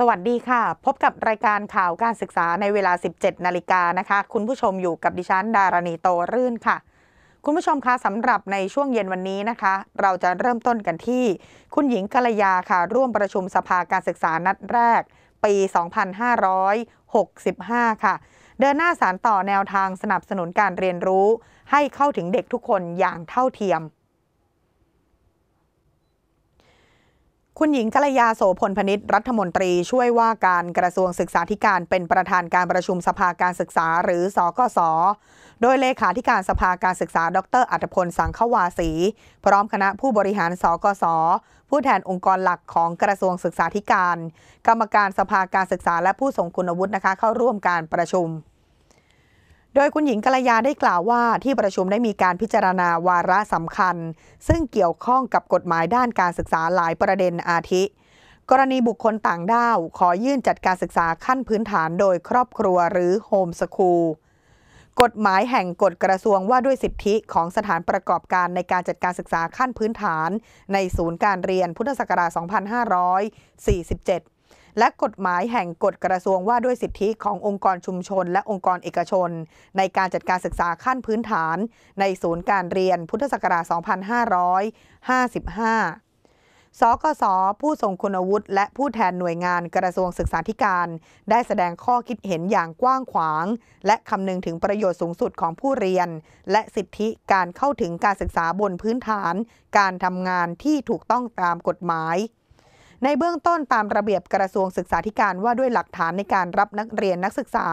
สวัสดีค่ะ พบกับรายการข่าวการศึกษาในเวลา 17 นาฬิกานะคะ คุณผู้ชมอยู่กับดิฉันดารณีโตรื่นค่ะ คุณผู้ชมคะสำหรับในช่วงเย็นวันนี้นะคะ เราจะเริ่มต้นกันที่ คุณหญิงกัลยาค่ะร่วมประชุมสภาการศึกษานัดแรก ปี 2565 ค่ะ เดินหน้าสารต่อแนวทางสนับสนุนการเรียนรู้ ให้เข้าถึงเด็กทุกคนอย่างเท่าเทียมคุณหญิงกัลยาโสพลพนิษฐ์รัฐมนตรีช่วยว่าการกระทรวงศึกษาธิการเป็นประธานการประชุมสภาการศึกษาหรือสอกสโดยเลขาธิการสภาการศึกษา ดรอัตพลสังขวาสี พร้อมคณะผู้บริหารสกสผู้แทนองค์กรหลักของกระทรวงศึกษาธิการ กรรมการสภาการศึกษาและผู้ทรงคุณวุฒินะคะ เข้าร่วมการประชุมดยคุณหญิงกัลยาได้กล่าวว่า ที่ประชุมได้มีการพิจารณาวาระสำคัญ ซึ่งเกี่ยวข้องกับกฎหมายด้านการศึกษาหลายประเด็นอาทิ กรณีบุคคลต่างด้าวขอยื่นจัดการศึกษาขั้นพื้นฐานโดยครอบครัวหรือโฮมสคูลกฎหมายแห่งกฎกระทรวงว่าด้วยสิทธิของสถานประกอบการในการจัดการศึกษาขั้นพื้นฐานในศูนย์การเรียนพุทธศักราช 2547และกฎหมายแห่งกฎกระทรวงว่าด้วยสิทธิขององค์กรชุมชนและองค์กรเอกชน ในการจัดการศึกษาขั้นพื้นฐาน ในศูนย์การเรียนพุทธศักราช 2555 สกสผู้ทรงคุณวุฒิและผู้แทนหน่วยงานกระทรวงศึกษาธิการ ได้แสดงข้อคิดเห็นอย่างกว้างขวาง และคำนึงถึงประโยชน์สูงสุดของผู้เรียน และสิทธิการเข้าถึงการศึกษาบนพื้นฐาน การทำงานที่ถูกต้องตามกฎหมายในเบื้องต้นตามระเบียบกระทรวงศึกษาธิการว่าด้วยหลักฐานในการรับนักเรียนนักศึกษา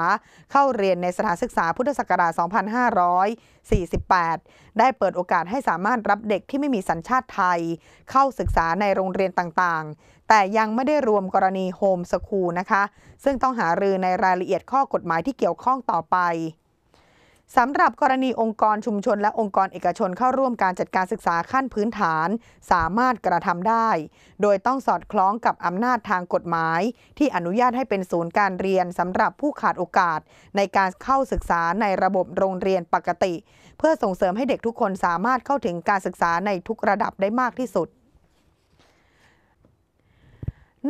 เข้าเรียนในสถานศึกษาพุทธศักราช 2548 ได้เปิดโอกาสให้สามารถรับเด็กที่ไม่มีสัญชาติไทย เข้าศึกษาในโรงเรียนต่างๆ แต่ยังไม่ได้รวมกรณีโฮมสคูลนะคะ ซึ่งต้องหารือในรายละเอียดข้อกฎหมายที่เกี่ยวข้องต่อไปสำหรับกรณีองค์กรชุมชนและองค์กรเอกชนเข้าร่วมการจัดการศึกษาขั้นพื้นฐาน สามารถกระทำได้ โดยต้องสอดคล้องกับอำนาจทางกฎหมาย ที่อนุญาตให้เป็นศูนย์การเรียนสำหรับผู้ขาดโอกาส ในการเข้าศึกษาในระบบโรงเรียนปกติ เพื่อส่งเสริมให้เด็กทุกคนสามารถเข้าถึงการศึกษาในทุกระดับได้มากที่สุด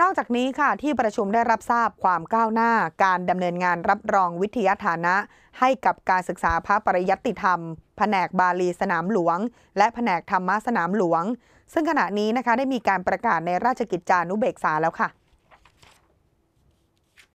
นอกจากนี้ค่ะที่ประชุมได้รับทราบความก้าวหน้า การดำเนินงานรับรองวิทยาฐานะ ให้กับการศึกษาพระปริยัติธรรม แผนกบาลีสนามหลวง และแผนกธรรมสนามหลวง ซึ่งขณะนี้นะคะได้มีการประกาศในราชกิจจานุเบกษาแล้วค่ะ